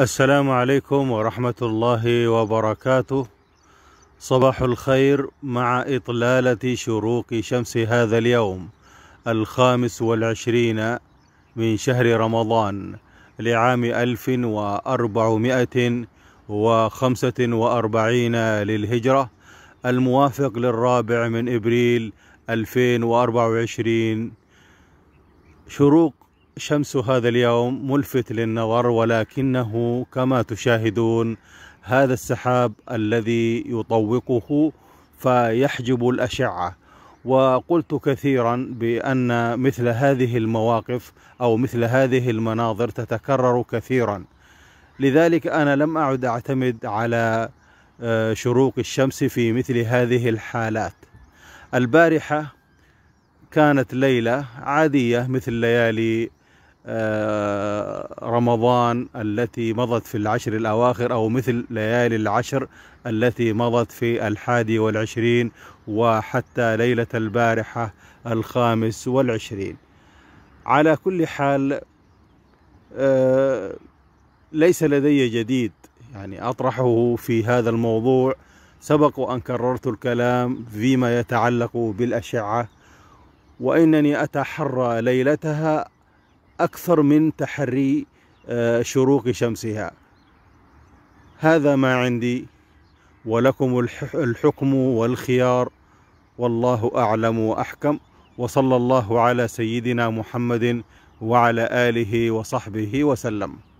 السلام عليكم ورحمة الله وبركاته صباح الخير مع إطلالة شروق شمس هذا اليوم الخامس والعشرين من شهر رمضان لعام ألف وأربعمائة وخمسة وأربعين للهجرة الموافق للرابع من إبريل 2024 شروق شمس هذا اليوم ملفت للنظر ولكنه كما تشاهدون هذا السحاب الذي يطوقه فيحجب الأشعة وقلت كثيرا بأن مثل هذه المواقف أو مثل هذه المناظر تتكرر كثيرا لذلك أنا لم أعد أعتمد على آه، شروق الشمس في مثل هذه الحالات البارحة كانت ليلة عادية مثل ليالي آه، رمضان التي مضت في العشر الأواخر أو مثل ليالي العشر التي مضت في الحادي والعشرين وحتى ليلة البارحة الخامس والعشرين على كل حال آه، ليس لدي جديد يعني أطرحه في هذا الموضوع سبق وأن كررت الكلام فيما يتعلق بالأشعة وإنني أتحرى ليلتها أكثر من تحري آه، شروق شمسها هذا ما عندي ولكم الحكم والخيار والله أعلم وأحكم وصلى الله على سيدنا محمد وعلى آله وصحبه وسلم